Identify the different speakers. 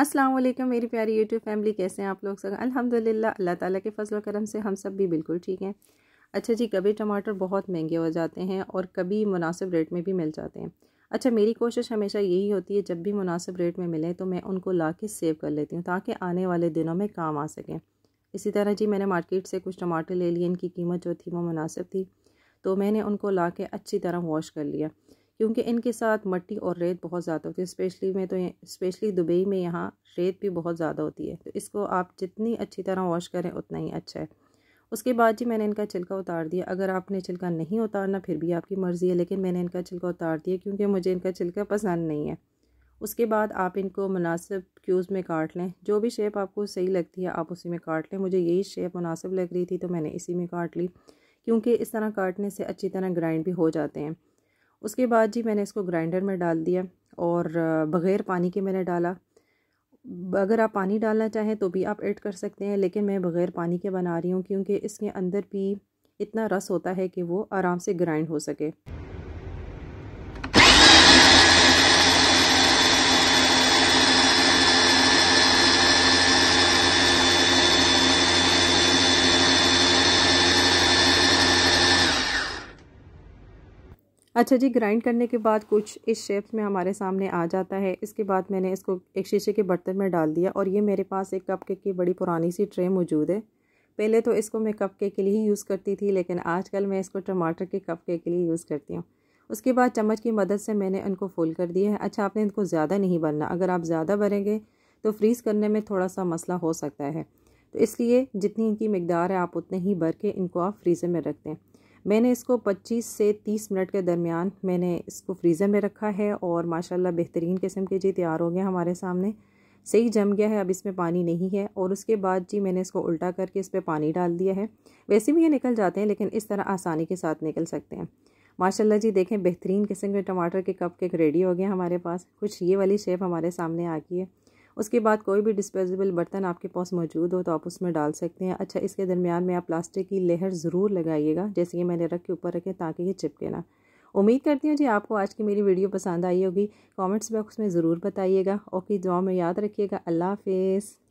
Speaker 1: अस्सलाम वालेकुम मेरी प्यारी यूट्यूब फैमिली कैसे हैं आप लोग सब अल्हम्दुलिल्लाह अल्लाह ताला के फजल करम से हम सब भी बिल्कुल ठीक हैं अच्छा जी कभी टमाटर बहुत महंगे हो जाते हैं और कभी मुनासिब रेट में भी मिल जाते हैं अच्छा मेरी कोशिश हमेशा यही होती है जब भी मुनासिब रेट में मिले तो मैं उनको ला के सेव कर लेती हूँ ताकि आने वाले दिनों में काम आ सकें इसी तरह जी मैंने मार्केट से कुछ टमाटर ले लिए इनकी कीमत जो थी वो मुनासिब थी तो मैंने उनको ला के अच्छी तरह वॉश कर लिया क्योंकि इनके साथ मट्टी और रेत बहुत ज़्यादा होती है स्पेशली में तो स्पेशली दुबई में यहाँ रेत भी बहुत ज़्यादा होती है तो इसको आप जितनी अच्छी तरह वॉश करें उतना ही अच्छा है उसके बाद जी मैंने इनका छिलका उतार दिया अगर आपने छिलका नहीं उतारना फिर भी आपकी मर्ज़ी है लेकिन मैंने इनका छिलका उतार दिया क्योंकि मुझे इनका छिलका पसंद नहीं है उसके बाद आप इनको मुनासिब क्यूज़ में काट लें जो भी शेप आपको सही लगती है आप उसी में काट लें मुझे यही शेप मुनासिब लग रही थी तो मैंने इसी में काट ली क्योंकि इस तरह काटने से अच्छी तरह ग्राइंड भी हो जाते हैं उसके बाद जी मैंने इसको ग्राइंडर में डाल दिया और बग़ैर पानी के मैंने डाला अगर आप पानी डालना चाहें तो भी आप ऐड कर सकते हैं लेकिन मैं बग़ैर पानी के बना रही हूँ क्योंकि इसके अंदर भी इतना रस होता है कि वो आराम से ग्राइंड हो सके अच्छा जी ग्राइंड करने के बाद कुछ इस शेप में हमारे सामने आ जाता है इसके बाद मैंने इसको एक शीशे के बर्तन में डाल दिया और ये मेरे पास एक कप की बड़ी पुरानी सी ट्रे मौजूद है पहले तो इसको मैं कप के लिए ही यूज़ करती थी लेकिन आजकल मैं इसको टमाटर के कप के लिए यूज़ करती हूँ उसके बाद चम्मच की मदद से मैंने इनको फोल्ड कर दिया है अच्छा आपने इनको ज़्यादा नहीं भरना अगर आप ज़्यादा भरेंगे तो फ्रीज़ करने में थोड़ा सा मसला हो सकता है तो इसलिए जितनी इनकी मकदार है आप उतने ही भर के इनको आप फ्रीज़र में रख दें मैंने इसको 25 से 30 मिनट के दरमियान मैंने इसको फ्रीज़र में रखा है और माशाल्लाह बेहतरीन किस्म के जी तैयार हो गया हमारे सामने सही जम गया है अब इसमें पानी नहीं है और उसके बाद जी मैंने इसको उल्टा करके इस पर पानी डाल दिया है वैसे भी ये निकल जाते हैं लेकिन इस तरह आसानी के साथ निकल सकते हैं माशाल्लाह जी देखें बेहतरीन किस्म के टमाटर के कप केक रेडी हो गए हमारे पास कुछ ये वाली शेप हमारे सामने आ गई है उसके बाद कोई भी डिस्पोजेबल बर्तन आपके पास मौजूद हो तो आप उसमें डाल सकते हैं अच्छा इसके दरमियान में आप प्लास्टिक की लहर ज़रूर लगाइएगा जैसे कि मैंने रख के ऊपर रखें ताकि ये चिपके ना उम्मीद करती हूँ जी आपको आज की मेरी वीडियो पसंद आई होगी कमेंट्स बॉक्स में ज़रूर बताइएगा ओके की दुआ में याद रखिएगा अल्लाह हाफिज़